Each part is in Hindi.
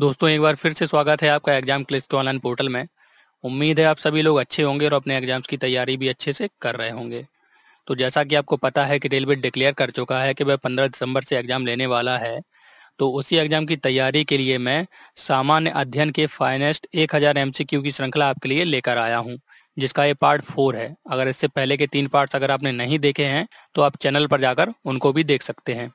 दोस्तों एक बार फिर से स्वागत है आपका एग्जाम क्लिस के ऑनलाइन पोर्टल में उम्मीद है आप सभी लोग अच्छे होंगे और अपने एग्जाम्स की तैयारी भी अच्छे से कर रहे होंगे तो जैसा कि आपको पता है कि रेलवे डिक्लेयर कर चुका है कि वह पंद्रह दिसंबर से एग्जाम लेने वाला है तो उसी एग्जाम की तैयारी के लिए मैं सामान्य अध्ययन के फाइनेस्ट एक हजार की श्रृंखला आपके लिए लेकर आया हूँ जिसका ये पार्ट फोर है अगर इससे पहले के तीन पार्ट अगर आपने नहीं देखे हैं तो आप चैनल पर जाकर उनको भी देख सकते हैं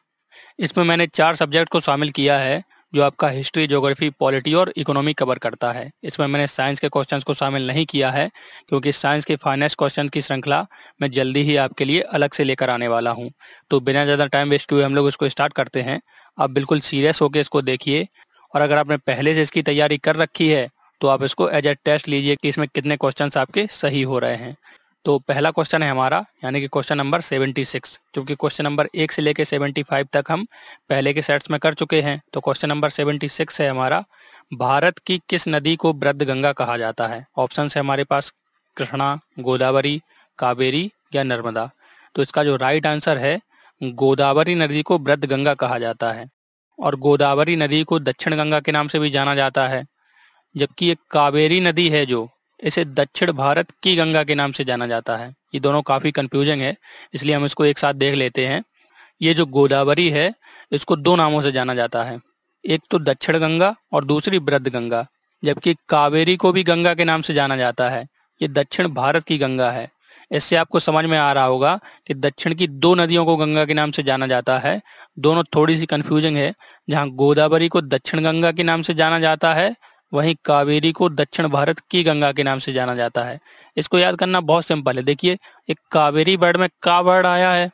इसमें मैंने चार सब्जेक्ट को शामिल किया है जो आपका हिस्ट्री ज्योग्राफी पॉलिटी और इकोनॉमी कवर करता है इसमें मैंने साइंस के क्वेश्चंस को शामिल नहीं किया है क्योंकि साइंस के फाइनेंस क्वेश्चन की श्रृंखला मैं जल्दी ही आपके लिए अलग से लेकर आने वाला हूँ तो बिना ज़्यादा टाइम वेस्ट किए हम लोग इसको स्टार्ट करते हैं आप बिल्कुल सीरियस होकर इसको देखिए और अगर आपने पहले से इसकी तैयारी कर रखी है तो आप इसको एज ए टेस्ट लीजिए कि इसमें कितने क्वेश्चन आपके सही हो रहे हैं तो पहला क्वेश्चन है हमारा यानी कि क्वेश्चन नंबर 76 क्योंकि क्वेश्चन नंबर एक से लेकर 75 तक हम पहले के सेट्स में कर चुके हैं तो क्वेश्चन नंबर 76 है हमारा भारत की किस नदी को वृद्ध गंगा कहा जाता है ऑप्शन है हमारे पास कृष्णा गोदावरी कावेरी या नर्मदा तो इसका जो राइट आंसर है गोदावरी नदी को वृद्ध गंगा कहा जाता है और गोदावरी नदी को दक्षिण गंगा के नाम से भी जाना जाता है जबकि एक कावेरी नदी है जो इसे दक्षिण भारत की गंगा के नाम से जाना जाता है ये दोनों काफी कंफ्यूजिंग है इसलिए हम इसको एक साथ देख लेते हैं ये जो गोदावरी है इसको दो नामों से जाना जाता है एक तो दक्षिण गंगा और दूसरी वृद्ध गंगा जबकि कावेरी को भी गंगा के नाम से जाना जाता है ये दक्षिण भारत की गंगा है इससे आपको समझ में आ रहा होगा कि दक्षिण की दो नदियों को गंगा के नाम से जाना जाता है दोनों थोड़ी सी कंफ्यूजिंग है जहाँ गोदावरी को दक्षिण गंगा के नाम से जाना जाता है वहीं कावेरी को दक्षिण भारत की गंगा के नाम से जाना जाता है इसको याद करना बहुत सिंपल है देखिए एक कावेरी वर्ड में का वर्ड आया है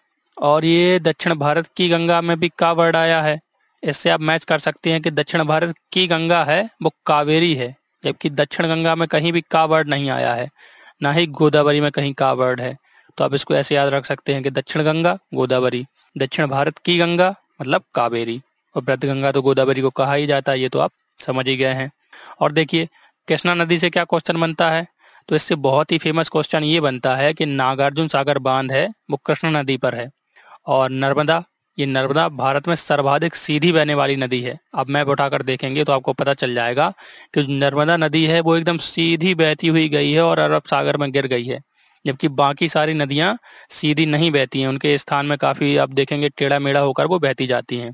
और ये दक्षिण भारत की गंगा में भी का वर्ड आया है इससे आप मैच कर सकते हैं कि दक्षिण भारत की गंगा है वो कावेरी है जबकि दक्षिण गंगा में कहीं भी का वर्ड नहीं आया है ना ही गोदावरी में कहीं का वर्ड है तो आप इसको ऐसे याद रख सकते हैं कि दक्षिण गंगा गोदावरी दक्षिण भारत की गंगा मतलब कावेरी और व्रत गंगा तो गोदावरी को कहा ही जाता है ये तो आप समझ ही गए हैं और देखिए कृष्णा नदी से क्या क्वेश्चन बनता है तो इससे बहुत ही फेमस क्वेश्चन ये बनता है कि नागार्जुन सागर बांध है वो कृष्णा नदी पर है और नर्मदा ये नर्मदा भारत में सर्वाधिक सीधी बहने वाली नदी है अब मैप उठाकर देखेंगे तो आपको पता चल जाएगा कि नर्मदा नदी है वो एकदम सीधी बहती हुई गई है और अरब सागर में गिर गई है जबकि बाकी सारी नदियां सीधी नहीं बहती हैं उनके स्थान में काफी आप देखेंगे टेढ़ा मेढ़ा होकर वो बहती जाती हैं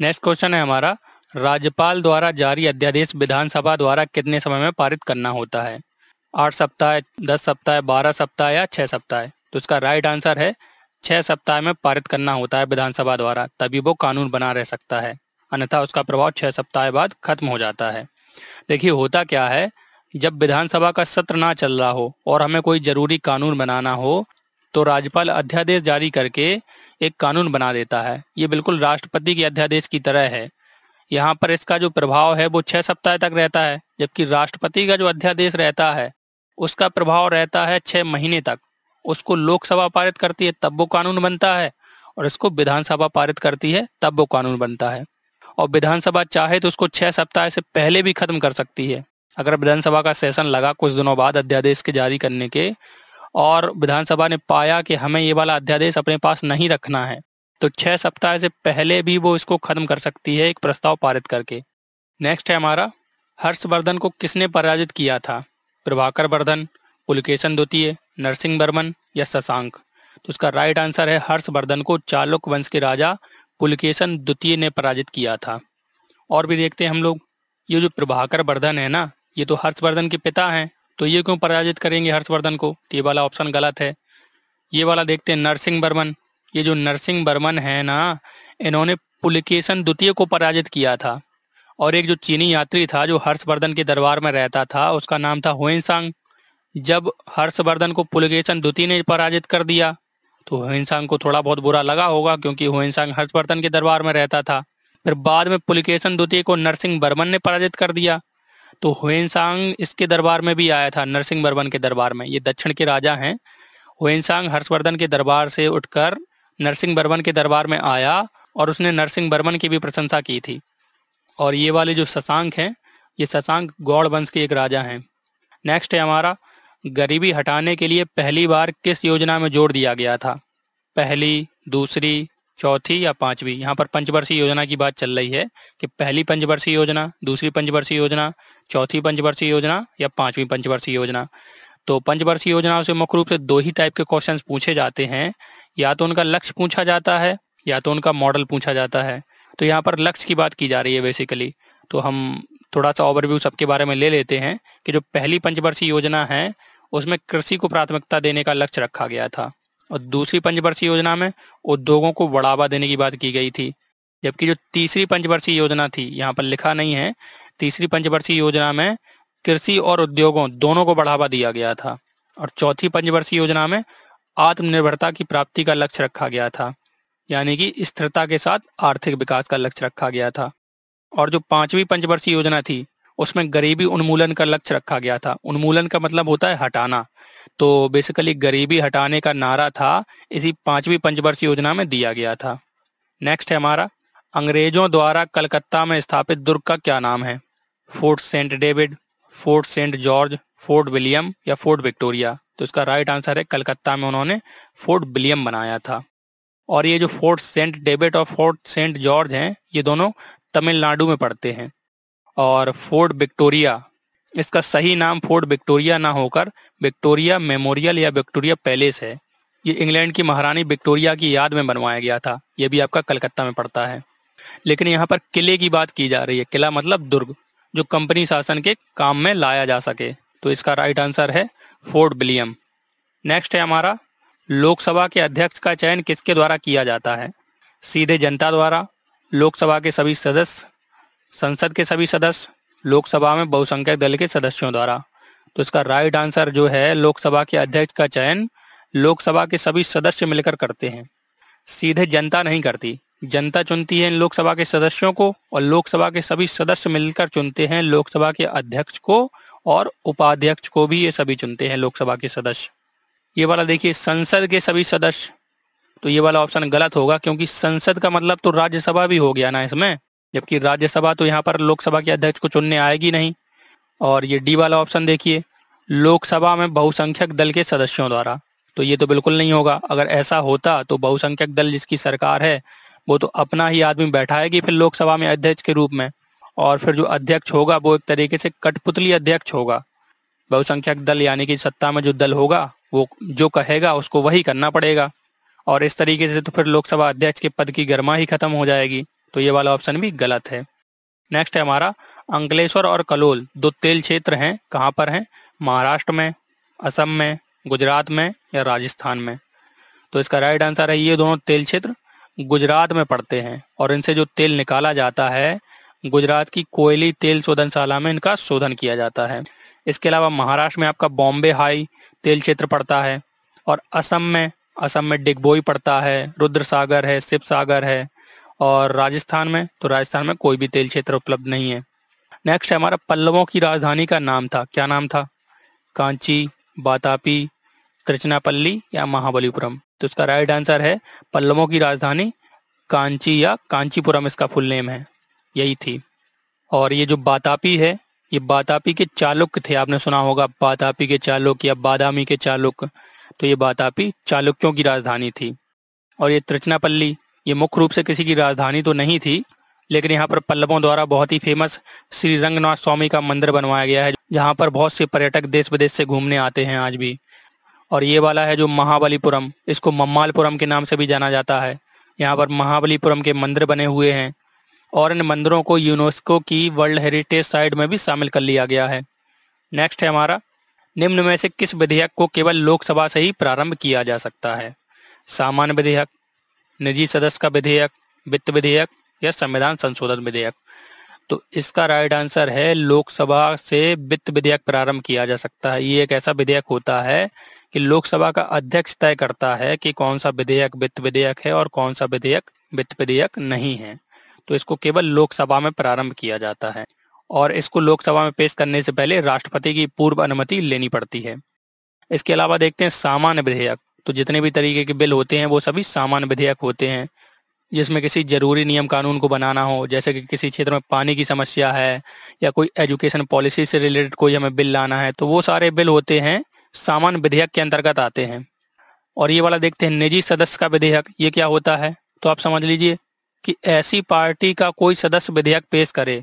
नेक्स्ट क्वेश्चन है हमारा राज्यपाल द्वारा जारी अध्यादेश विधानसभा द्वारा कितने समय में पारित करना होता है आठ सप्ताह दस सप्ताह बारह सप्ताह या छह सप्ताह तो इसका राइट आंसर है छह सप्ताह में पारित करना होता है विधानसभा द्वारा तभी वो कानून बना रह सकता है अन्यथा उसका प्रभाव छह सप्ताह बाद खत्म हो जाता है देखिए होता क्या है जब विधानसभा का सत्र ना चल रहा हो और हमें कोई जरूरी कानून बनाना हो तो राज्यपाल अध्यादेश जारी करके एक कानून बना देता है ये बिल्कुल राष्ट्रपति के अध्यादेश की तरह है यहाँ पर इसका जो प्रभाव है वो छह सप्ताह तक रहता है जबकि राष्ट्रपति का जो अध्यादेश रहता है उसका प्रभाव रहता है छह महीने तक उसको लोकसभा पारित करती है तब वो कानून बनता है और इसको विधानसभा पारित करती है तब वो कानून बनता है और विधानसभा चाहे तो उसको छह सप्ताह से पहले भी खत्म कर सकती है अगर विधानसभा का सेशन लगा कुछ दिनों बाद अध्यादेश के जारी करने के और विधानसभा ने पाया कि हमें ये वाला अध्यादेश अपने पास नहीं रखना है तो छह सप्ताह से पहले भी वो इसको खत्म कर सकती है एक प्रस्ताव पारित करके नेक्स्ट है हमारा हर्षवर्धन को किसने पराजित किया था प्रभाकर वर्धन पुलकेशन द्वितीय नरसिंह बर्मन या शशांक तो उसका राइट आंसर है हर्षवर्धन को चालुक वंश के राजा पुलकेशन द्वितीय ने पराजित किया था और भी देखते हैं हम लोग ये जो प्रभाकर वर्धन है ना ये तो हर्षवर्धन के पिता हैं तो ये क्यों पराजित करेंगे हर्षवर्धन को तो ये वाला ऑप्शन गलत है ये वाला देखते हैं नरसिंह बर्मन ये जो नरसिंह बर्मन है ना इन्होंने पुलकेशन द्वितीय को पराजित किया था और एक जो चीनी यात्री था जो हर्षवर्धन के दरबार में रहता था उसका नाम था हुएनसांग जब हर्षवर्धन को पुलकेशन द्वितीय ने पराजित कर दिया तो हुएनसांग को थोड़ा बहुत बुरा लगा होगा क्योंकि हुएनसांग हर्षवर्धन के दरबार में रहता था फिर बाद में पुलकेशन द्वितीय को नरसिंह बर्मन ने पराजित कर दिया तो हुएनसांग इसके दरबार में भी आया था नरसिंह बर्मन के दरबार में ये दक्षिण के राजा हैं हुएनसांग हर्षवर्धन के दरबार से उठकर नरसिंह बर्मन के दरबार में आया और उसने नरसिंह बर्मन की भी प्रशंसा की थी और ये वाले जो शशांक हैं ये शशांक गौड़ वंश के एक राजा हैं नेक्स्ट है हमारा गरीबी हटाने के लिए पहली बार किस योजना में जोड़ दिया गया था पहली दूसरी चौथी या पांचवी यहाँ पर पंचवर्षीय योजना की बात चल रही है कि पहली पंचवर्षीय योजना दूसरी पंचवर्षीय योजना चौथी पंचवर्षीय योजना या पांचवी पंचवर्षीय योजना तो पंचवर्षीय योजनाओं से मुख्य रूप से दो ही टाइप के क्वेश्चन पूछे जाते हैं या तो उनका लक्ष्य पूछा जाता है या तो उनका मॉडल पूछा जाता है तो यहाँ पर लक्ष्य की बात की जा रही है बेसिकली तो हम थोड़ा सा ओवरव्यू सबके बारे में ले लेते हैं कि जो पहली पंचवर्षीय योजना है उसमें कृषि को प्राथमिकता देने का लक्ष्य रखा गया था और दूसरी पंचवर्षीय योजना में उद्योगों को बढ़ावा देने की बात की गई थी जबकि जो तीसरी पंचवर्षीय योजना थी यहाँ पर लिखा नहीं है तीसरी पंचवर्षीय योजना में कृषि और उद्योगों दोनों को बढ़ावा दिया गया था और चौथी पंचवर्षीय योजना में आत्मनिर्भरता की प्राप्ति का लक्ष्य रखा गया था यानी कि स्थिरता के साथ आर्थिक विकास का लक्ष्य रखा गया था और जो पांचवी पंचवर्षीय योजना थी उसमें गरीबी उन्मूलन का लक्ष्य रखा गया था उन्मूलन का मतलब होता है हटाना तो बेसिकली गरीबी हटाने का नारा था इसी पांचवी पंचवर्षीय योजना में दिया गया था नेक्स्ट है हमारा अंग्रेजों द्वारा कलकत्ता में स्थापित दुर्ग का क्या नाम है Fort Saint David Fort Saint George Fort William या फोर्ट विक्टोरिया तो इसका राइट आंसर है कलकत्ता में उन्होंने फोर्ट विलियम बनाया था और ये जो फोर्ट सेंट डेविड और फोर्ट सेंट जॉर्ज हैं ये दोनों तमिलनाडु में पड़ते हैं और फोर्ट विक्टोरिया इसका सही नाम फोर्ट विक्टोरिया ना होकर विक्टोरिया मेमोरियल या विक्टोरिया पैलेस है ये इंग्लैंड की महारानी विक्टोरिया की याद में बनवाया गया था ये भी आपका कलकत्ता में पड़ता है लेकिन यहाँ पर किले की बात की जा रही है किला मतलब दुर्ग जो कंपनी शासन के काम में लाया जा सके तो इसका राइट आंसर है फोर्ट विलियम नेक्स्ट है हमारा लोकसभा के अध्यक्ष का चयन किसके द्वारा किया जाता है सीधे जनता द्वारा लोकसभा के सभी सदस्य संसद के सभी सदस्य लोकसभा में बहुसंख्यक दल के सदस्यों द्वारा तो इसका राइट आंसर जो है लोकसभा के अध्यक्ष का चयन लोकसभा के सभी सदस्य मिलकर करते हैं सीधे जनता नहीं करती जनता चुनती है इन लोकसभा के सदस्यों को और लोकसभा के सभी सदस्य मिलकर चुनते हैं लोकसभा के अध्यक्ष को और उपाध्यक्ष को भी ये सभी चुनते हैं लोकसभा के सदस्य ये वाला देखिए संसद के सभी सदस्य तो ये वाला ऑप्शन गलत होगा क्योंकि संसद का मतलब तो राज्यसभा भी हो गया ना इसमें जबकि राज्यसभा तो यहाँ पर लोकसभा के अध्यक्ष को चुनने आएगी नहीं और ये डी वाला ऑप्शन देखिए लोकसभा में बहुसंख्यक दल के सदस्यों द्वारा तो ये तो बिल्कुल नहीं होगा अगर ऐसा होता तो बहुसंख्यक दल जिसकी सरकार है वो तो अपना ही आदमी बैठाएगी फिर लोकसभा में अध्यक्ष के रूप में और फिर जो अध्यक्ष होगा वो एक तरीके से कठपुतली अध्यक्ष होगा बहुसंख्यक दल यानी कि सत्ता में जो दल होगा वो जो कहेगा उसको वही करना पड़ेगा और इस तरीके से तो फिर लोकसभा अध्यक्ष के पद की गर्मा ही खत्म हो जाएगी तो ये वाला ऑप्शन भी गलत है नेक्स्ट है हमारा अंकलेश्वर और कलोल दो तेल क्षेत्र हैं कहाँ पर हैं महाराष्ट्र में असम में गुजरात में या राजस्थान में तो इसका राइट आंसर है ये दोनों तेल क्षेत्र गुजरात में पड़ते हैं और इनसे जो तेल निकाला जाता है गुजरात की कोयली तेल शोधनशाला में इनका शोधन किया जाता है इसके अलावा महाराष्ट्र में आपका बॉम्बे हाई तेल क्षेत्र पड़ता है और असम में असम में डिगबोई पड़ता है रुद्र सागर है शिव सागर है और राजस्थान में तो राजस्थान में कोई भी तेल क्षेत्र उपलब्ध नहीं है नेक्स्ट है हमारा पल्लवों की राजधानी का नाम था क्या नाम था कांची बातापी त्रिचनापल्ली या महाबलीपुरम तो इसका राइट आंसर है पल्लवों की राजधानी कांची या कांचीपुरम इसका फुल नेम है यही थी और ये जो बातापी है ये बातापी के चालुक्य थे आपने सुना होगा बातापी के चालुक या बादामी के चालुक तो ये बातापी चालुक्यों की राजधानी थी और ये त्रिचनापल्ली ये मुख्य रूप से किसी की राजधानी तो नहीं थी लेकिन यहाँ पर पल्लवों द्वारा बहुत ही फेमस श्री रंगनाथ स्वामी का मंदिर बनवाया गया है जहाँ पर बहुत से पर्यटक देश विदेश से घूमने आते हैं आज भी और ये वाला है जो महाबलीपुरम इसको मम्मालपुरम के नाम से भी जाना जाता है यहाँ पर महाबलीपुरम के मंदिर बने हुए हैं और इन मंदिरों को यूनेस्को की वर्ल्ड हेरिटेज साइट में भी शामिल कर लिया गया है नेक्स्ट है हमारा निम्न में से किस विधेयक को केवल लोकसभा से ही प्रारंभ किया जा सकता है सामान्य विधेयक निजी सदस्य का विधेयक वित्त विधेयक या संविधान संशोधन विधेयक तो इसका राइट आंसर है लोकसभा से वित्त विधेयक प्रारंभ किया जा सकता है ये एक ऐसा विधेयक होता है कि लोकसभा का अध्यक्ष तय करता है कि कौन सा विधेयक वित्त विधेयक है और कौन सा विधेयक वित्त विधेयक नहीं है तो इसको केवल लोकसभा में प्रारंभ किया जाता है और इसको लोकसभा में पेश करने से पहले राष्ट्रपति की पूर्व अनुमति लेनी पड़ती है इसके अलावा देखते हैं सामान्य विधेयक तो जितने भी तरीके के बिल होते हैं वो सभी सामान्य विधेयक होते हैं जिसमें किसी जरूरी नियम कानून को बनाना हो जैसे कि किसी क्षेत्र में पानी की समस्या है या कोई एजुकेशन पॉलिसी से रिलेटेड कोई हमें बिल लाना है तो वो सारे बिल होते हैं सामान्य विधेयक के अंतर्गत आते हैं और ये वाला देखते हैं निजी सदस्य का विधेयक ये क्या होता है तो आप समझ लीजिए कि ऐसी पार्टी का कोई सदस्य विधेयक पेश करे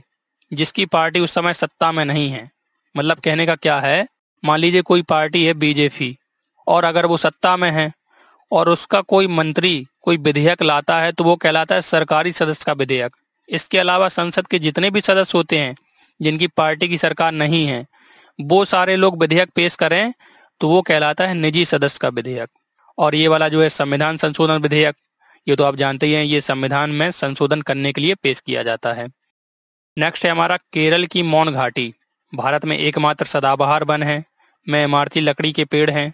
जिसकी पार्टी उस समय सत्ता में नहीं है मतलब कहने का क्या है मान लीजिए कोई पार्टी है बीजेपी और अगर वो सत्ता में है और उसका कोई मंत्री कोई विधेयक लाता है तो वो कहलाता है सरकारी सदस्य का विधेयक इसके अलावा संसद के जितने भी सदस्य होते हैं जिनकी पार्टी की सरकार नहीं है वो सारे लोग विधेयक पेश करें तो वो कहलाता है निजी सदस्य का विधेयक और ये वाला जो है संविधान संशोधन विधेयक ये तो आप जानते ही हैं ये संविधान में संशोधन करने के लिए पेश किया जाता है नेक्स्ट है हमारा केरल की मौन घाटी भारत में एकमात्र सदाबहार वन है मैं इमारती लकड़ी के पेड़ हैं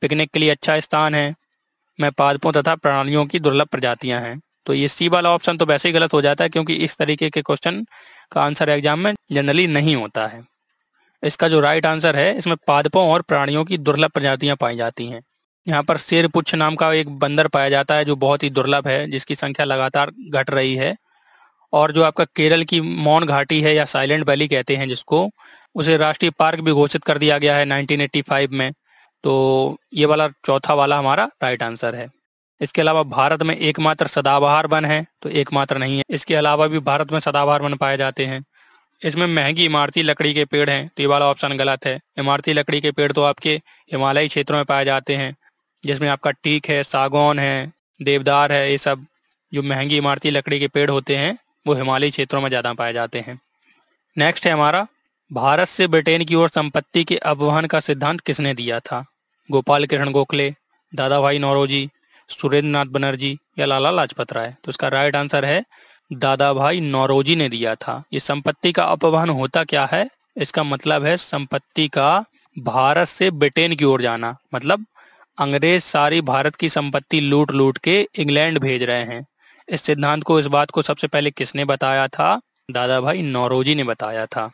पिकनिक के लिए अच्छा स्थान है मैं पादपों तथा प्राणियों की दुर्लभ प्रजातियां हैं तो ये सी वाला ऑप्शन तो वैसे ही गलत हो जाता है क्योंकि इस तरीके के क्वेश्चन का आंसर एग्जाम में जनरली नहीं होता है इसका जो राइट आंसर है इसमें पादपों और प्राणियों की दुर्लभ प्रजातियां पाई जाती हैं यहाँ पर शेर पुच्छ नाम का एक बंदर पाया जाता है जो बहुत ही दुर्लभ है जिसकी संख्या लगातार घट रही है और जो आपका केरल की मौन घाटी है या साइलेंट वैली कहते हैं जिसको उसे राष्ट्रीय पार्क भी घोषित कर दिया गया है 1985 में तो ये वाला चौथा वाला हमारा राइट आंसर है इसके अलावा भारत में एकमात्र सदाबहार वन है तो एकमात्र नहीं है इसके अलावा भी भारत में सदाबहार वन पाए जाते हैं इसमें महंगी इमारती लकड़ी के पेड़ हैं तो ये वाला ऑप्शन गलत है इमारती लकड़ी के पेड़ तो आपके हिमालयी क्षेत्रों में पाए जाते हैं जिसमें आपका टीक है सागौन है देवदार है ये सब जो महंगी इमारती लकड़ी के पेड़ होते हैं वो हिमालयी क्षेत्रों में ज़्यादा पाए जाते हैं नेक्स्ट है हमारा भारत से ब्रिटेन की ओर संपत्ति के अपवहन का सिद्धांत किसने दिया था गोपाल कृष्ण गोखले दादा भाई नौरोजी सुरेंद्र नाथ बनर्जी या लाला लाजपत राय तो इसका राइट आंसर है दादा भाई नौरोजी ने दिया था ये संपत्ति का अपवहन होता क्या है इसका मतलब है संपत्ति का भारत से ब्रिटेन की ओर जाना मतलब अंग्रेज सारी भारत की संपत्ति लूट लूट के इंग्लैंड भेज रहे हैं इस सिद्धांत को इस बात को सबसे पहले किसने बताया था दादा भाई नौरोजी ने बताया था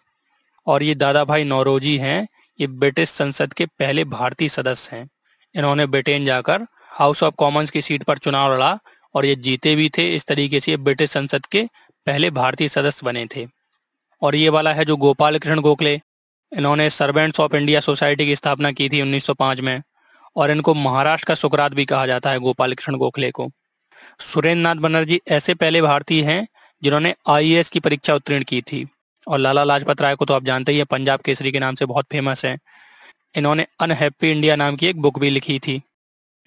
और ये दादा भाई नौरोजी हैं ये ब्रिटिश संसद के पहले भारतीय सदस्य हैं इन्होंने ब्रिटेन जाकर हाउस ऑफ कॉमन्स की सीट पर चुनाव लड़ा और ये जीते भी थे इस तरीके से ये ब्रिटिश संसद के पहले भारतीय सदस्य बने थे और ये वाला है जो गोपाल कृष्ण गोखले इन्होंने सर्वेंट्स ऑफ इंडिया सोसाइटी की स्थापना की थी 1905 में और इनको महाराष्ट्र का सुकरात भी कहा जाता है गोपाल कृष्ण गोखले को सुरेंद्र नाथ बनर्जी ऐसे पहले भारतीय हैं जिन्होंने आई की परीक्षा उत्तीर्ण की थी और लाला लाजपत राय को तो आप जानते ही हैं पंजाब केसरी के नाम से बहुत फेमस हैं इन्होंने अनहैप्पी इंडिया नाम की एक बुक भी लिखी थी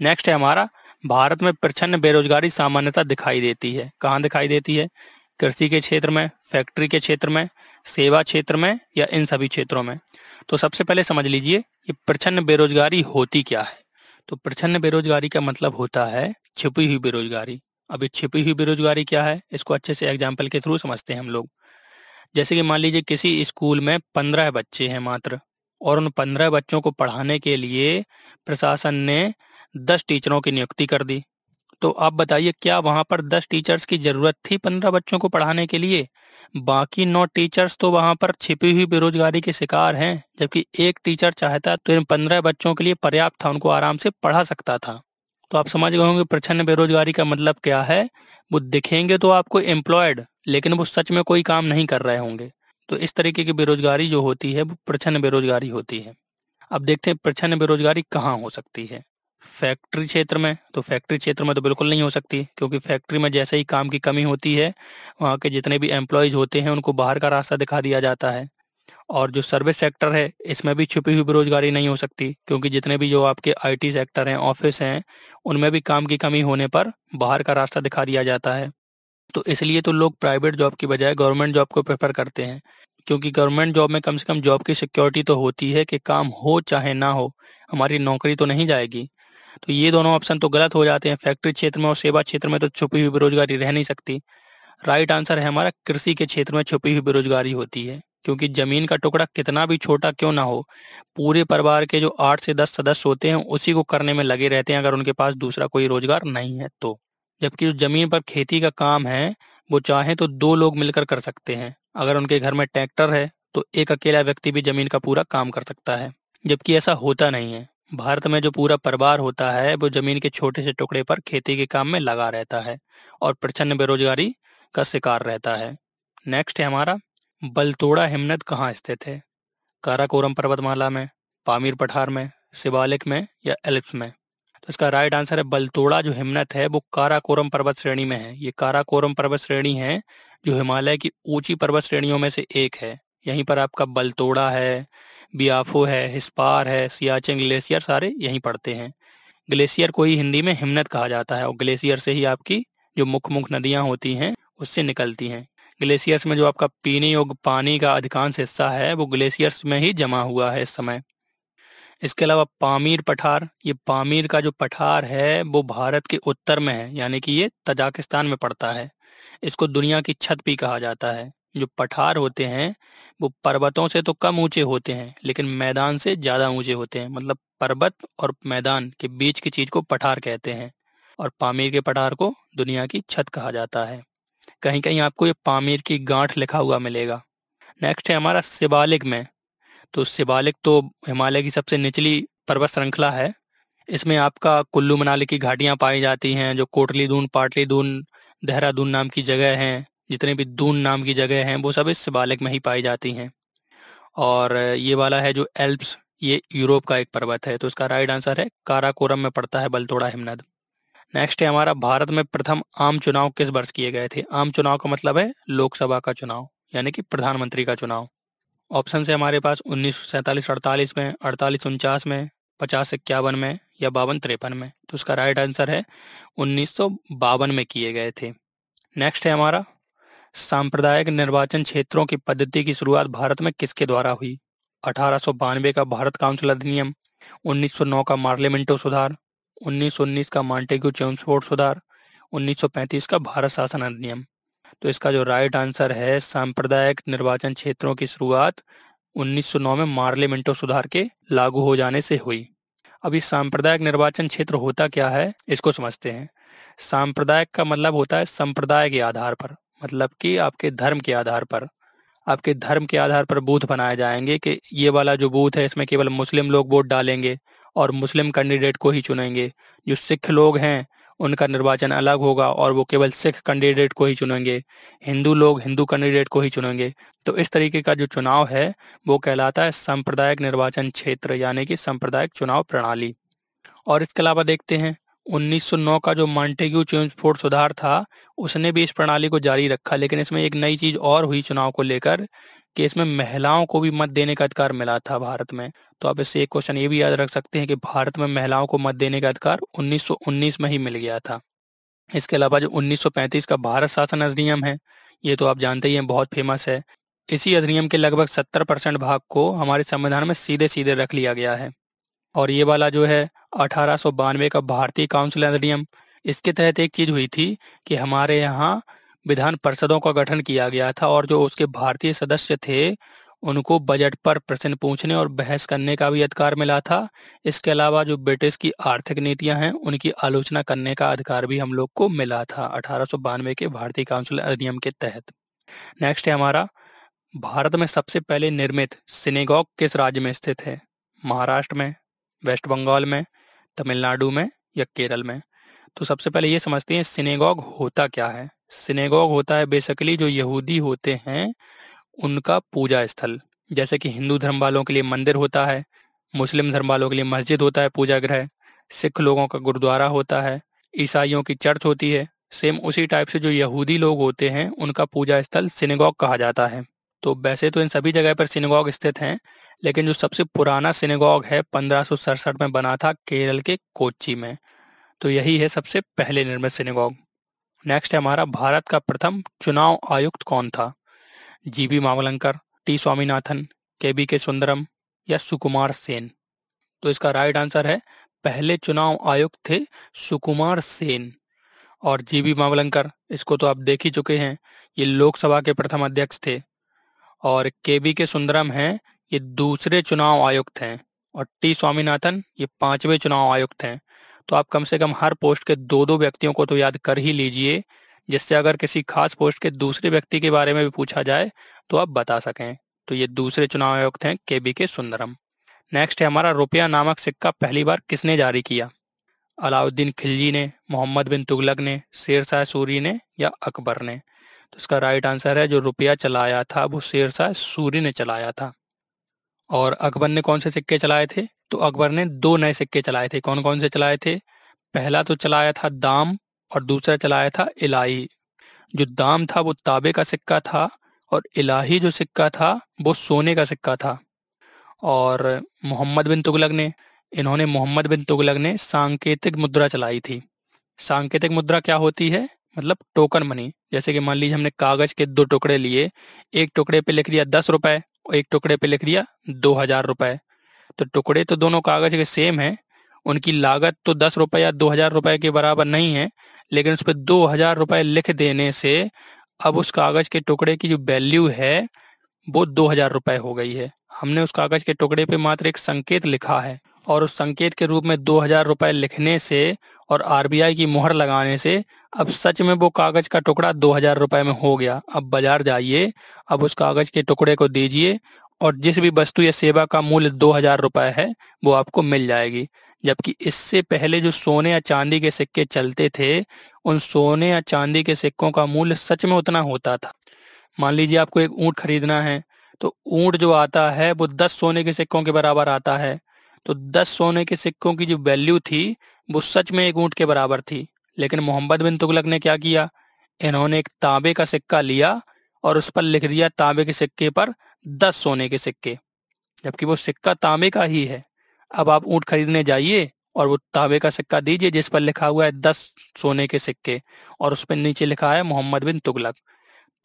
नेक्स्ट है हमारा भारत में प्रचन्न बेरोजगारी सामान्यता दिखाई देती है कहाँ दिखाई देती है कृषि के क्षेत्र में फैक्ट्री के क्षेत्र में सेवा क्षेत्र में या इन सभी क्षेत्रों में तो सबसे पहले समझ लीजिए ये प्रचन्न बेरोजगारी होती क्या है तो प्रचन्न बेरोजगारी का मतलब होता है छिपी हुई बेरोजगारी अभी छिपी हुई बेरोजगारी क्या है इसको अच्छे से एग्जाम्पल के थ्रू समझते हैं हम लोग जैसे कि मान लीजिए किसी स्कूल में पंद्रह बच्चे हैं मात्र और उन पंद्रह बच्चों को पढ़ाने के लिए प्रशासन ने दस टीचरों की नियुक्ति कर दी तो आप बताइए क्या वहां पर दस टीचर्स की जरूरत थी पंद्रह बच्चों को पढ़ाने के लिए बाकी नौ टीचर्स तो वहां पर छिपी हुई बेरोजगारी के शिकार हैं जबकि एक टीचर चाहता तो इन पंद्रह बच्चों के लिए पर्याप्त था उनको आराम से पढ़ा सकता था तो आप समझ गए होंगे प्रचन्न बेरोजगारी का मतलब क्या है वो दिखेंगे तो आपको एम्प्लॉयड लेकिन वो सच में कोई काम नहीं कर रहे होंगे तो इस तरीके की बेरोजगारी जो होती है वो प्रचन्न बेरोजगारी होती है अब देखते हैं प्रचन्न बेरोजगारी कहाँ हो सकती है फैक्ट्री क्षेत्र में तो फैक्ट्री क्षेत्र में तो बिल्कुल नहीं हो सकती क्योंकि फैक्ट्री में जैसे ही काम की कमी होती है वहाँ के जितने भी एम्प्लॉयज होते हैं उनको बाहर का रास्ता दिखा दिया जाता है और जो सर्विस सेक्टर है इसमें भी छुपी हुई बेरोजगारी नहीं हो सकती क्योंकि जितने भी जो आपके आईटी सेक्टर हैं ऑफिस हैं उनमें भी काम की कमी होने पर बाहर का रास्ता दिखा दिया जाता है तो इसलिए तो लोग प्राइवेट जॉब की बजाय गवर्नमेंट जॉब को प्रेफर करते हैं क्योंकि गवर्नमेंट जॉब में कम से कम जॉब की सिक्योरिटी तो होती है कि काम हो चाहे ना हो हमारी नौकरी तो नहीं जाएगी तो ये दोनों ऑप्शन तो गलत हो जाते हैं फैक्ट्री क्षेत्र में और सेवा क्षेत्र में तो छुपी हुई बेरोजगारी रह नहीं सकती राइट आंसर है हमारा कृषि के क्षेत्र में छुपी हुई बेरोजगारी होती है क्योंकि जमीन का टुकड़ा कितना भी छोटा क्यों ना हो पूरे परिवार के जो आठ से दस सदस्य होते हैं उसी को करने में लगे रहते हैं अगर उनके पास दूसरा कोई रोजगार नहीं है तो जबकि जमीन पर खेती का काम है वो चाहे तो दो लोग मिलकर कर सकते हैं अगर उनके घर में ट्रैक्टर है तो एक अकेला व्यक्ति भी जमीन का पूरा काम कर सकता है जबकि ऐसा होता नहीं है भारत में जो पूरा परिवार होता है वो जमीन के छोटे से टुकड़े पर खेती के काम में लगा रहता है और प्रचंड बेरोजगारी का शिकार रहता है नेक्स्ट है हमारा बलतोड़ा हिमनद कहाँ स्थित है काराकोरम पर्वतमाला में पामीर पठार में शिवालिक में या एल्प्स में तो इसका राइट आंसर है बलतोड़ा जो हिमनत है वो काराकोरम पर्वत श्रेणी में है ये काराकोरम पर्वत श्रेणी है जो हिमालय की ऊंची पर्वत श्रेणियों में से एक है यहीं पर आपका बलतोड़ा है बियाफो है हिस्पार है सियाचिन ग्लेशियर सारे यहीं पड़ते हैं ग्लेशियर को ही हिंदी में हिमनत कहा जाता है और ग्लेशियर से ही आपकी जो मुख्य मुख्य नदियां होती हैं उससे निकलती हैं ग्लेशियर्स में जो आपका पीने योग्य पानी का अधिकांश हिस्सा है वो ग्लेशियर्स में ही जमा हुआ है इस समय इसके अलावा पामीर पठार ये पामीर का जो पठार है वो भारत के उत्तर में है यानी कि ये तजाकिस्तान में पड़ता है इसको दुनिया की छत भी कहा जाता है जो पठार होते हैं वो पर्वतों से तो कम ऊंचे होते हैं लेकिन मैदान से ज्यादा ऊंचे होते हैं मतलब पर्वत और मैदान के बीच की चीज को पठार कहते हैं और पामीर के पठार को दुनिया की छत कहा जाता है कहीं कहीं आपको ये पामीर की गांठ लिखा हुआ मिलेगा नेक्स्ट है हमारा शिवालिक में तो शिवालिक तो हिमालय की सबसे निचली पर्वत श्रृंखला है इसमें आपका कुल्लू मनाली की घाटियां पाई जाती हैं जो कोटली दून पाटली दून देहरादून नाम की जगह हैं जितने भी दून नाम की जगह हैं वो सब इस बालक में ही पाई जाती हैं और ये वाला है जो एल्प्स ये यूरोप का एक पर्वत है तो इसका राइट आंसर है काराकोरम में पड़ता है बलतोड़ा हिमनद नेक्स्ट है हमारा भारत में प्रथम आम चुनाव किस वर्ष किए गए थे आम चुनाव का मतलब है लोकसभा का चुनाव यानी कि प्रधानमंत्री का चुनाव ऑप्शन है हमारे पास उन्नीस सैंतालीस अड़तालीस में अड़तालीस उनचास में पचास इक्यावन में या बावन तिरपन में तो उसका राइट आंसर है उन्नीस में किए गए थे नेक्स्ट है हमारा सांप्रदायिक निर्वाचन क्षेत्रों की पद्धति की शुरुआत भारत में किसके द्वारा हुई अठारह का भारत काउंसिल अधिनियम 1909 का मार्लियामेंटो सुधार 1919 का मॉन्टेग्यू चेम्सफोर्ड सुधार 1935 का भारत शासन अधिनियम तो इसका जो राइट आंसर है सांप्रदायिक निर्वाचन क्षेत्रों की शुरुआत 1909 में मार्लियामेंटो सुधार के लागू हो जाने से हुई अभी सांप्रदायिक निर्वाचन क्षेत्र होता क्या है इसको समझते हैं सांप्रदायिक का मतलब होता है संप्रदाय के आधार पर मतलब कि आपके धर्म के आधार पर आपके धर्म के आधार पर बूथ बनाए जाएंगे कि ये वाला जो बूथ है इसमें केवल मुस्लिम लोग वोट डालेंगे और मुस्लिम कैंडिडेट को ही चुनेंगे जो सिख लोग हैं उनका निर्वाचन अलग होगा और वो केवल सिख कैंडिडेट को ही चुनेंगे हिंदू लोग हिंदू कैंडिडेट को ही चुनेंगे तो इस तरीके का जो चुनाव है वो कहलाता है सांप्रदायिक निर्वाचन क्षेत्र यानी कि सांप्रदायिक चुनाव प्रणाली और इसके अलावा देखते हैं 1909 का जो मॉन्टेग्यू फोर्ड सुधार था उसने भी इस प्रणाली को जारी रखा लेकिन इसमें एक नई चीज और हुई चुनाव को लेकर कि इसमें महिलाओं को भी मत देने का अधिकार मिला था भारत में तो आप इससे एक क्वेश्चन ये भी याद रख सकते हैं कि भारत में महिलाओं को मत देने का अधिकार 1919 में ही मिल गया था इसके अलावा जो 1935 का भारत शासन अधिनियम है ये तो आप जानते ही हैं बहुत फेमस है इसी अधिनियम के लगभग 70 परसेंट भाग को हमारे संविधान में सीधे सीधे रख लिया गया है और ये वाला जो है अठारह का भारतीय काउंसिल अधिनियम इसके तहत एक चीज हुई थी कि हमारे यहाँ विधान परिषदों का गठन किया गया था और जो उसके भारतीय सदस्य थे उनको बजट पर प्रश्न पूछने और बहस करने का भी अधिकार मिला था इसके अलावा जो ब्रिटिश की आर्थिक नीतियां हैं उनकी आलोचना करने का अधिकार भी हम लोग को मिला था अठारह के भारतीय काउंसिल अधिनियम के तहत नेक्स्ट है हमारा भारत में सबसे पहले निर्मित सिनेगॉग किस राज्य में स्थित है महाराष्ट्र में वेस्ट बंगाल में तमिलनाडु में या केरल में तो सबसे पहले ये समझते हैं सिनेगॉग होता क्या है सिनेगॉग होता है बेसिकली जो यहूदी होते हैं उनका पूजा स्थल जैसे कि हिंदू धर्म वालों के लिए मंदिर होता है मुस्लिम धर्म वालों के लिए मस्जिद होता है पूजा गृह सिख लोगों का गुरुद्वारा होता है ईसाइयों की चर्च होती है सेम उसी टाइप से जो यहूदी लोग होते हैं उनका पूजा स्थल सिनेगॉग कहा जाता है तो वैसे तो इन सभी जगह पर सिनेगॉग स्थित हैं लेकिन जो सबसे पुराना सिनेगॉग है पंद्रह में बना था केरल के कोच्चि में तो यही है सबसे पहले निर्मित सिनेगॉग नेक्स्ट है हमारा भारत का प्रथम चुनाव आयुक्त कौन था G B Mavalankar T Swaminathan K B के सुंदरम या सुकुमार सेन तो इसका राइट आंसर है पहले चुनाव आयुक्त थे सुकुमार सेन और जी बी मावलंकर इसको तो आप देख ही चुके हैं ये लोकसभा के प्रथम अध्यक्ष थे और के बी के सुंदरम हैं ये दूसरे चुनाव आयुक्त हैं और टी स्वामीनाथन ये पांचवें चुनाव आयुक्त हैं तो आप कम से कम हर पोस्ट के दो दो व्यक्तियों को तो याद कर ही लीजिए जिससे अगर किसी खास पोस्ट के दूसरे व्यक्ति के बारे में भी पूछा जाए तो आप बता सकें तो ये दूसरे चुनाव आयुक्त हैं के बी के सुंदरम नेक्स्ट है हमारा रुपया नामक सिक्का पहली बार किसने जारी किया अलाउद्दीन खिलजी ने मोहम्मद बिन तुगलक ने शेरशाह सूरी ने या अकबर ने तो इसका राइट आंसर है जो रुपया चलाया था वो शेरशाह सूरी ने चलाया था और अकबर ने कौन से सिक्के चलाए थे तो अकबर ने दो नए सिक्के चलाए थे कौन कौन से चलाए थे पहला तो चलाया था दाम और दूसरा चलाया था इलाही जो दाम था वो ताबे का सिक्का था और इलाही जो सिक्का था वो सोने का सिक्का था और मोहम्मद बिन तुगलक ने इन्होंने मोहम्मद बिन तुगलक ने सांकेतिक मुद्रा चलाई थी सांकेतिक मुद्रा क्या होती है मतलब टोकन मनी जैसे कि मान लीजिए हमने कागज के दो टुकड़े लिए एक टुकड़े पे लिख दिया दस रुपए और एक टुकड़े पे लिख दिया दो हजार रुपए तो टुकड़े तो दोनों कागज के सेम है उनकी लागत तो दस रुपए या दो हजार रुपए के बराबर नहीं है लेकिन उस पर दो हजार रुपए लिख देने से अब उस कागज के टुकड़े की जो वैल्यू है वो दो हजार रुपए हो गई है हमने उस कागज के टुकड़े पे मात्र एक संकेत लिखा है और उस संकेत के रूप में दो हजार रुपए लिखने से और आरबीआई की मुहर लगाने से अब सच में वो कागज का टुकड़ा दो हजार रुपए में हो गया अब बाजार जाइए अब उस कागज के टुकड़े को दीजिए और जिस भी वस्तु या सेवा का मूल्य दो हजार रुपए है वो आपको मिल जाएगी जबकि इससे पहले जो सोने या चांदी के सिक्के चलते थे उन सोने या चांदी के सिक्कों का मूल्य सच में उतना होता था मान लीजिए आपको एक ऊंट खरीदना है तो ऊँट जो आता है वो दस सोने के सिक्कों के बराबर आता है तो दस सोने के सिक्कों की जो वैल्यू थी वो सच में एक ऊंट के बराबर थी लेकिन मोहम्मद बिन तुगलक ने क्या किया इन्होंने एक तांबे का सिक्का लिया और उस पर लिख दिया तांबे के सिक्के पर दस सोने के सिक्के जबकि वो सिक्का तांबे का ही है अब आप ऊँट खरीदने जाइए और वो तांबे का सिक्का दीजिए जिस पर लिखा हुआ है दस सोने के सिक्के और उस पर नीचे लिखा है मोहम्मद बिन तुगलक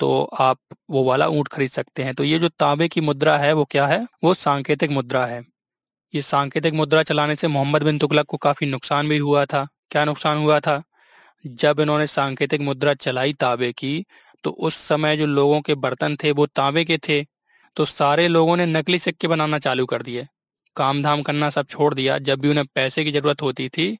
तो आप वो वाला ऊँट खरीद सकते हैं तो ये जो तांबे की मुद्रा है वो क्या है वो सांकेतिक मुद्रा है ये सांकेतिक मुद्रा चलाने से मोहम्मद बिन तुगलक को काफी नुकसान भी हुआ था क्या नुकसान हुआ था जब इन्होंने सांकेतिक मुद्रा चलाई तांबे की तो उस समय जो लोगों के बर्तन थे वो तांबे के थे तो सारे लोगों ने नकली सिक्के बनाना चालू कर दिए काम धाम करना सब छोड़ दिया जब भी उन्हें पैसे की जरूरत होती थी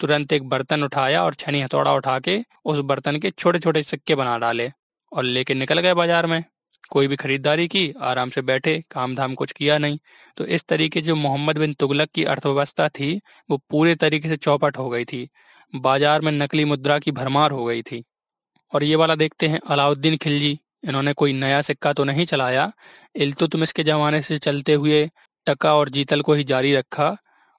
तुरंत एक बर्तन उठाया और छनी हथौड़ा उठा के उस बर्तन के छोटे छोटे सिक्के बना डाले और लेके निकल गए बाजार में कोई भी खरीदारी की आराम से बैठे काम धाम कुछ किया नहीं तो इस तरीके जो मोहम्मद बिन तुगलक की अर्थव्यवस्था थी वो पूरे तरीके से चौपट हो गई थी बाजार में नकली मुद्रा की भरमार हो गई थी और ये वाला देखते हैं अलाउद्दीन खिलजी इन्होंने कोई नया सिक्का तो नहीं चलाया इल्तुतमिस के जमाने से चलते हुए टका और जीतल को ही जारी रखा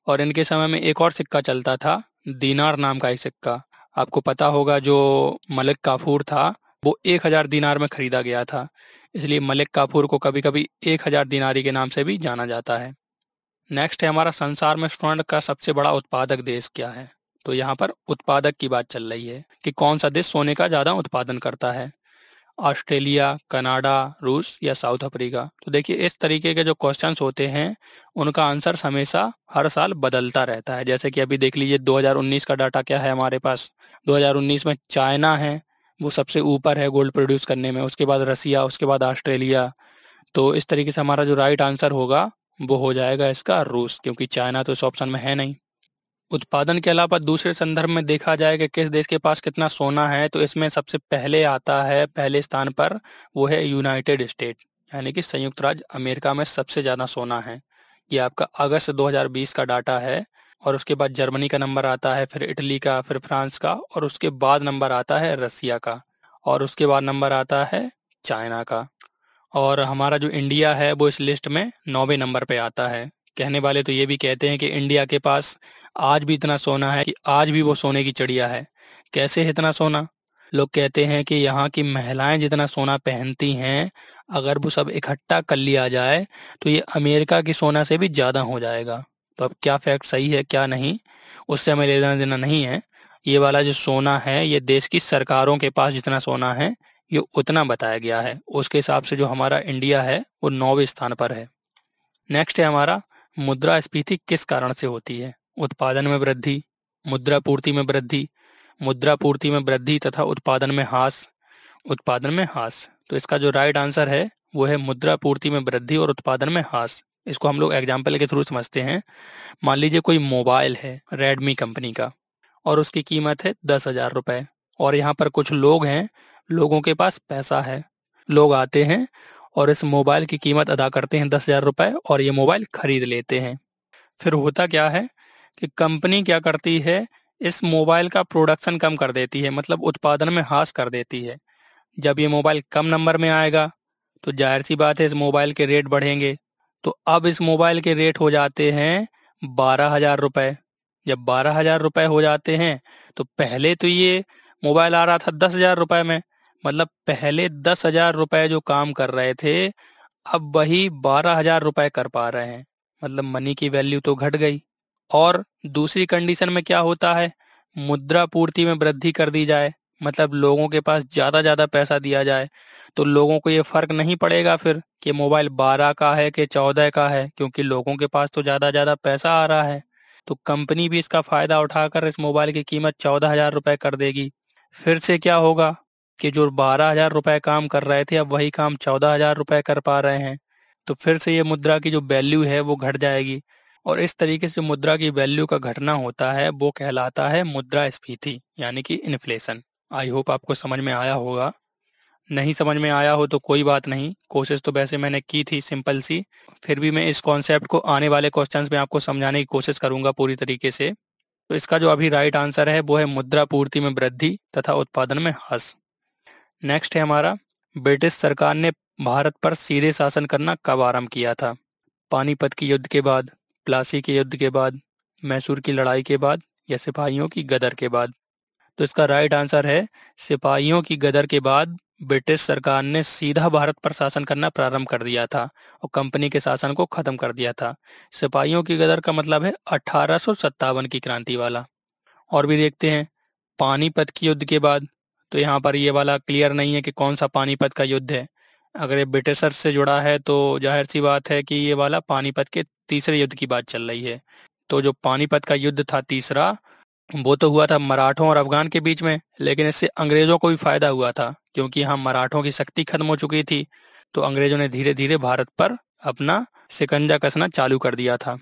और इनके समय में एक और सिक्का चलता था दीनार नाम का एक सिक्का आपको पता होगा जो मलिक काफूर था वो एक हजार दीनार में खरीदा गया था इसलिए मलिक काफूर को कभी कभी एक हजार दिनारी के नाम से भी जाना जाता है नेक्स्ट है हमारा संसार में स्वर्ण का सबसे बड़ा उत्पादक देश क्या है तो यहाँ पर उत्पादक की बात चल रही है कि कौन सा देश सोने का ज्यादा उत्पादन करता है ऑस्ट्रेलिया कनाडा रूस या साउथ अफ्रीका तो देखिए इस तरीके के जो क्वेश्चन होते हैं उनका आंसर हमेशा हर साल बदलता रहता है जैसे कि अभी देख लीजिए 2019 का डाटा क्या है हमारे पास 2019 में चाइना है वो सबसे ऊपर है गोल्ड प्रोड्यूस करने में उसके बाद रसिया उसके बाद ऑस्ट्रेलिया तो इस तरीके से हमारा जो राइट आंसर होगा वो हो जाएगा इसका रूस क्योंकि चाइना तो इस ऑप्शन में है नहीं उत्पादन के अलावा दूसरे संदर्भ में देखा जाए कि किस देश के पास कितना सोना है तो इसमें सबसे पहले आता है पहले स्थान पर वो है यूनाइटेड स्टेट यानी कि संयुक्त राज्य अमेरिका में सबसे ज़्यादा सोना है ये आपका अगस्त 2020 का डाटा है और उसके बाद जर्मनी का नंबर आता है फिर इटली का फिर फ्रांस का और उसके बाद नंबर आता है रसिया का और उसके बाद नंबर आता है चाइना का और हमारा जो इंडिया है वो इस लिस्ट में नौवे नंबर पे आता है कहने वाले तो ये भी कहते हैं कि इंडिया के पास आज भी इतना सोना है कि आज भी वो सोने की चिड़िया है कैसे है इतना सोना लोग कहते हैं कि यहाँ की महिलाएं जितना सोना पहनती हैं अगर वो सब इकट्ठा कर लिया जाए तो ये अमेरिका की सोना से भी ज़्यादा हो जाएगा तो अब क्या फैक्ट सही है क्या नहीं उससे हमें लेना देना नहीं है ये वाला जो सोना है ये देश की सरकारों के पास जितना सोना है ये उतना बताया गया है उसके हिसाब से जो हमारा इंडिया है वो नौवे स्थान पर है नेक्स्ट है हमारा मुद्रा स्फीति किस कारण से होती है उत्पादन में वृद्धि मुद्रा पूर्ति में वृद्धि मुद्रा पूर्ति में वृद्धि तथा उत्पादन में हास उत्पादन में हास तो इसका जो राइट आंसर है वो है मुद्रा पूर्ति में वृद्धि और उत्पादन में हास इसको हम लोग एग्जाम्पल के थ्रू समझते हैं मान लीजिए कोई मोबाइल है रेडमी कंपनी का और उसकी कीमत है दस हजार रुपये और यहाँ पर कुछ लोग हैं लोगों के पास पैसा है लोग आते हैं और इस मोबाइल की कीमत अदा करते हैं दस हजार रुपये और ये मोबाइल खरीद लेते हैं फिर होता क्या है कि कंपनी क्या करती है इस मोबाइल का प्रोडक्शन कम कर देती है मतलब उत्पादन में हास कर देती है जब ये मोबाइल कम नंबर में आएगा तो जाहिर सी बात है इस मोबाइल के रेट बढ़ेंगे तो अब इस मोबाइल के रेट हो जाते हैं बारह हजार रुपए जब बारह हजार रुपए हो जाते हैं तो पहले तो ये मोबाइल आ रहा था दस हजार रुपए में मतलब पहले दस हजार रुपए जो काम कर रहे थे अब वही बारह हजार रुपए कर पा रहे हैं मतलब मनी की वैल्यू तो घट गई और दूसरी कंडीशन में क्या होता है मुद्रा पूर्ति में वृद्धि कर दी जाए मतलब लोगों के पास ज़्यादा ज़्यादा पैसा दिया जाए तो लोगों को ये फ़र्क नहीं पड़ेगा फिर कि मोबाइल बारह का है कि चौदह का है क्योंकि लोगों के पास तो ज़्यादा ज़्यादा पैसा आ रहा है तो कंपनी भी इसका फ़ायदा उठाकर इस मोबाइल की कीमत चौदह हज़ार रुपए कर देगी फिर से क्या होगा कि जो बारह हज़ार रुपए काम कर रहे थे अब वही काम चौदह हज़ार रुपए कर पा रहे हैं तो फिर से ये मुद्रा की जो वैल्यू है वो घट जाएगी और इस तरीके से मुद्रा की वैल्यू का घटना होता है वो कहलाता है मुद्रा स्फीति यानी कि इन्फ्लेशन आई होप आपको समझ में आया होगा नहीं समझ में आया हो तो कोई बात नहीं कोशिश तो वैसे मैंने की थी सिंपल सी फिर भी मैं इस कॉन्सेप्ट को आने वाले क्वेश्चंस में आपको समझाने की कोशिश करूंगा पूरी तरीके से तो इसका जो अभी राइट आंसर है वो है मुद्रा पूर्ति में वृद्धि तथा उत्पादन में हस नेक्स्ट है हमारा ब्रिटिश सरकार ने भारत पर सीधे शासन करना कब आरंभ किया था पानीपत के युद्ध के बाद प्लासी के युद्ध के बाद मैसूर की लड़ाई के बाद या सिपाहियों की गदर के बाद तो इसका राइट आंसर है सिपाहियों की गदर के बाद ब्रिटिश सरकार ने सीधा भारत पर शासन करना प्रारंभ कर दिया था और कंपनी के शासन को खत्म कर दिया था सिपाहियों की गदर का मतलब है अठारह की क्रांति वाला और भी देखते हैं पानीपत के युद्ध के बाद तो यहाँ पर ये वाला क्लियर नहीं है कि कौन सा पानीपत का युद्ध है अगर ये ब्रिटिशर से जुड़ा है तो जाहिर सी बात है कि ये वाला पानीपत के तीसरे युद्ध की बात चल रही है तो जो पानीपत का युद्ध था तीसरा वो तो हुआ था मराठों और अफगान के बीच में लेकिन इससे अंग्रेजों को भी फायदा हुआ था क्योंकि यहाँ मराठों की शक्ति खत्म हो चुकी थी तो अंग्रेजों ने धीरे धीरे भारत पर अपना सिकंजा कसना चालू कर दिया था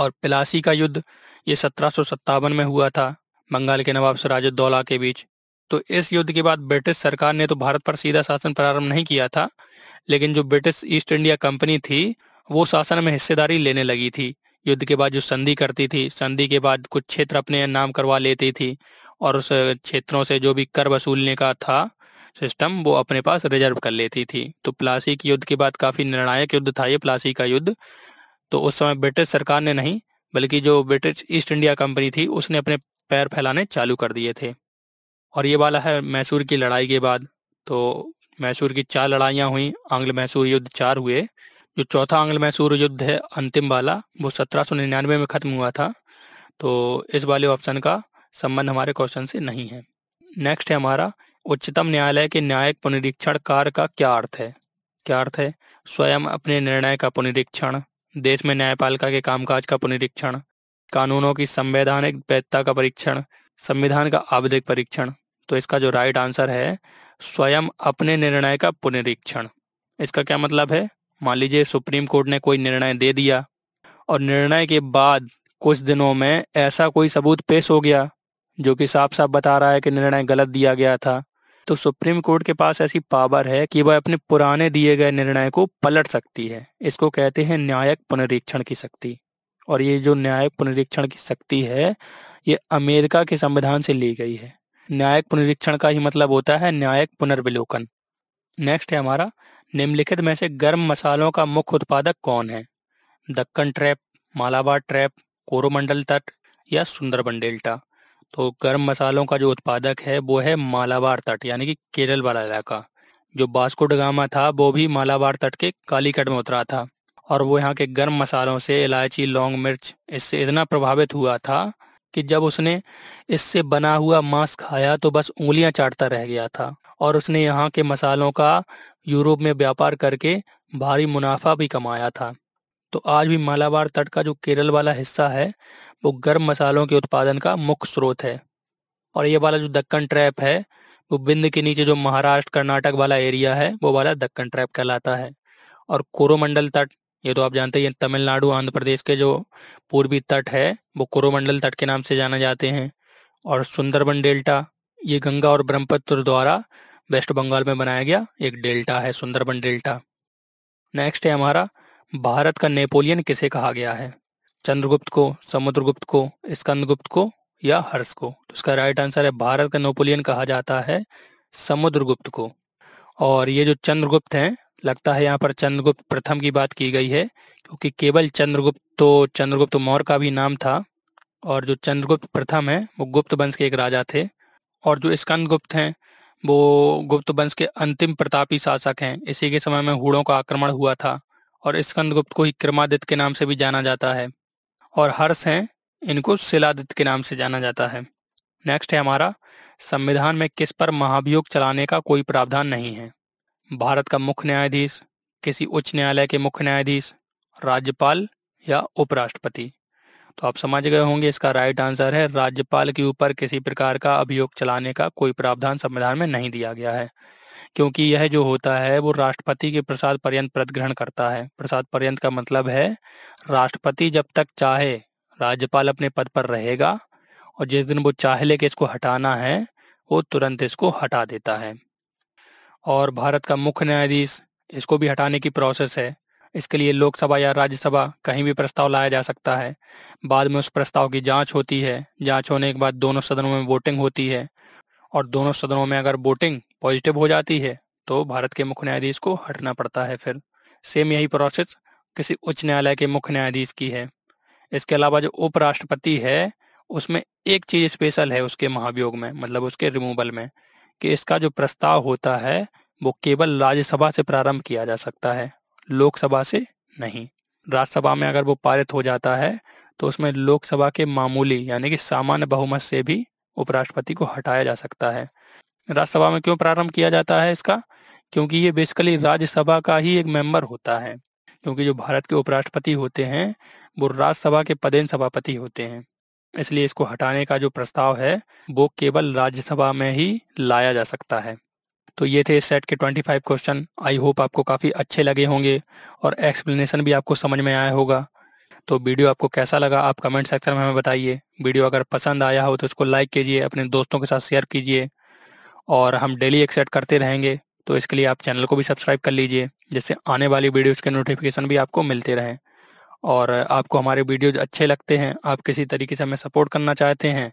और पिलासी का युद्ध ये सत्रह में हुआ था बंगाल के नवाब सराजुद्दौला के बीच तो इस युद्ध के बाद ब्रिटिश सरकार ने तो भारत पर सीधा शासन प्रारंभ नहीं किया था लेकिन जो ब्रिटिश ईस्ट इंडिया कंपनी थी वो शासन में हिस्सेदारी लेने लगी थी युद्ध के बाद जो संधि करती थी संधि के बाद कुछ क्षेत्र अपने नाम करवा लेती थी और उस क्षेत्रों से जो भी कर वसूलने का था सिस्टम वो अपने पास रिजर्व कर लेती थी तो प्लासी की युद्ध के बाद काफी निर्णायक युद्ध था ये प्लासी का युद्ध तो उस समय ब्रिटिश सरकार ने नहीं बल्कि जो ब्रिटिश ईस्ट इंडिया कंपनी थी उसने अपने पैर फैलाने चालू कर दिए थे और ये वाला है मैसूर की लड़ाई के बाद तो मैसूर की चार लड़ाइयाँ हुई आंग्ल मैसूर युद्ध चार हुए जो चौथा आंग्ल मैसूर युद्ध है अंतिम वाला वो 1799 में खत्म हुआ था तो इस वाले ऑप्शन का संबंध हमारे क्वेश्चन से नहीं है नेक्स्ट है हमारा उच्चतम न्यायालय के न्यायिक पुनरीक्षण कार्य का क्या अर्थ है क्या अर्थ है स्वयं अपने निर्णय का पुनरीक्षण देश में न्यायपालिका के कामकाज का पुनरीक्षण कानूनों की संवैधानिक वैधता का परीक्षण संविधान का आवधिक परीक्षण तो इसका जो राइट आंसर है स्वयं अपने निर्णय का पुनरीक्षण इसका क्या मतलब है मान लीजिए सुप्रीम कोर्ट ने कोई निर्णय दे दिया और निर्णय के बाद कुछ दिनों में ऐसा कोई सबूत पेश हो गया जो कि साफ साफ बता रहा है कि निर्णय गलत दिया गया था तो सुप्रीम कोर्ट के पास ऐसी पावर है कि वह अपने पुराने दिए गए निर्णय को पलट सकती है इसको कहते हैं न्यायिक पुनरीक्षण की शक्ति और ये जो न्यायिक पुनरीक्षण की शक्ति है ये अमेरिका के संविधान से ली गई है न्यायिक पुनरीक्षण का ही मतलब होता है न्यायिक पुनर्विलोकन नेक्स्ट है हमारा निम्नलिखित में से गर्म मसालों का मुख्य उत्पादक कौन है दक्कन ट्रैप मालाबार ट्रैप कोरोमंडल तट या सुंदरबन डेल्टा तो गर्म मसालों का जो उत्पादक है वो है मालाबार तट यानी कि केरल वाला इलाका जो बास्को गामा था वो भी मालाबार तट के कालीकट में उतरा था और वो यहाँ के गर्म मसालों से इलायची लौंग मिर्च इससे इतना प्रभावित हुआ था कि जब उसने इससे बना हुआ मांस खाया तो बस उंगलियां चाटता रह गया था और उसने यहाँ के मसालों का यूरोप में व्यापार करके भारी मुनाफा भी कमाया था तो आज भी मालाबार तट का जो केरल वाला हिस्सा है वो गर्म मसालों के उत्पादन का मुख्य स्रोत है और ये वाला जो दक्कन ट्रैप है वो बिंद के नीचे जो महाराष्ट्र कर्नाटक वाला एरिया है वो वाला दक्कन ट्रैप कहलाता है और कोरोमंडल तट ये तो आप जानते हैं तमिलनाडु आंध्र प्रदेश के जो पूर्वी तट है वो कोरोमंडल तट के नाम से जाना जाते हैं और सुंदरबन डेल्टा ये गंगा और ब्रह्मपुत्र द्वारा वेस्ट बंगाल में बनाया गया एक डेल्टा है सुंदरबन डेल्टा नेक्स्ट है हमारा भारत का नेपोलियन किसे कहा गया है चंद्रगुप्त को समुद्रगुप्त को स्कंदगुप्त को या हर्ष को तो इसका राइट आंसर है भारत का नेपोलियन कहा जाता है समुद्रगुप्त को और ये जो चंद्रगुप्त हैं लगता है यहाँ पर चंद्रगुप्त प्रथम की बात की गई है क्योंकि केवल चंद्रगुप्त तो चंद्रगुप्त मौर्य का भी नाम था और जो चंद्रगुप्त प्रथम है वो गुप्त वंश के एक राजा थे और जो स्कंद गुप्त हैं वो गुप्त वंश के अंतिम प्रतापी शासक हैं इसी के समय में हुड़ों का आक्रमण हुआ था और स्कंद गुप्त को ही क्रमादित्य के नाम से भी जाना जाता है और हर्ष हैं इनको शिलादित्य के नाम से जाना जाता है नेक्स्ट है हमारा संविधान में किस पर महाभियोग चलाने का कोई प्रावधान नहीं है भारत का मुख्य न्यायाधीश किसी उच्च न्यायालय के मुख्य न्यायाधीश राज्यपाल या उपराष्ट्रपति तो आप समझ गए होंगे इसका राइट आंसर है राज्यपाल के ऊपर किसी प्रकार का अभियोग चलाने का कोई प्रावधान संविधान में नहीं दिया गया है क्योंकि यह जो होता है वो राष्ट्रपति के प्रसाद पर्यंत पद ग्रहण करता है प्रसाद पर्यंत का मतलब है राष्ट्रपति जब तक चाहे राज्यपाल अपने पद पर रहेगा और जिस दिन वो चाहे लेके इसको हटाना है वो तुरंत इसको हटा देता है और भारत का मुख्य न्यायाधीश इसको भी हटाने की प्रोसेस है इसके लिए लोकसभा या राज्यसभा कहीं भी प्रस्ताव लाया जा सकता है बाद में उस प्रस्ताव की जांच होती है जांच होने के बाद दोनों सदनों में वोटिंग होती है और दोनों सदनों में अगर वोटिंग पॉजिटिव हो जाती है तो भारत के मुख्य न्यायाधीश को हटना पड़ता है फिर सेम यही प्रोसेस किसी उच्च न्यायालय के मुख्य न्यायाधीश की है इसके अलावा जो उपराष्ट्रपति है उसमें एक चीज स्पेशल है उसके महाभियोग में मतलब उसके रिमूवल में कि इसका जो प्रस्ताव होता है वो केवल राज्यसभा से प्रारंभ किया जा सकता है लोकसभा से नहीं राज्यसभा में अगर वो पारित हो जाता है तो उसमें लोकसभा के मामूली यानी कि सामान्य बहुमत से भी उपराष्ट्रपति को हटाया जा सकता है राज्यसभा में क्यों प्रारंभ किया जाता है इसका क्योंकि ये बेसिकली राज्यसभा का ही एक मेंबर होता है क्योंकि जो भारत के उपराष्ट्रपति होते हैं वो राज्यसभा के पदेन सभापति होते हैं इसलिए इसको हटाने का जो प्रस्ताव है वो केवल राज्यसभा में ही लाया जा सकता है तो ये थे इस सेट के 25 क्वेश्चन आई होप आपको काफ़ी अच्छे लगे होंगे और एक्सप्लेनेशन भी आपको समझ में आया होगा तो वीडियो आपको कैसा लगा आप कमेंट सेक्शन में हमें बताइए वीडियो अगर पसंद आया हो तो उसको लाइक कीजिए अपने दोस्तों के साथ शेयर कीजिए और हम डेली एक सेट करते रहेंगे तो इसके लिए आप चैनल को भी सब्सक्राइब कर लीजिए जिससे आने वाली वीडियोज़ के नोटिफिकेशन भी आपको मिलते रहें और आपको हमारे वीडियोज अच्छे लगते हैं आप किसी तरीके से हमें सपोर्ट करना चाहते हैं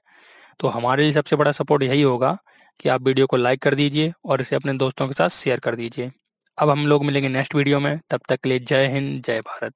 तो हमारे लिए सबसे बड़ा सपोर्ट यही होगा कि आप वीडियो को लाइक कर दीजिए और इसे अपने दोस्तों के साथ शेयर कर दीजिए अब हम लोग मिलेंगे नेक्स्ट वीडियो में तब तक के लिए जय हिंद जय भारत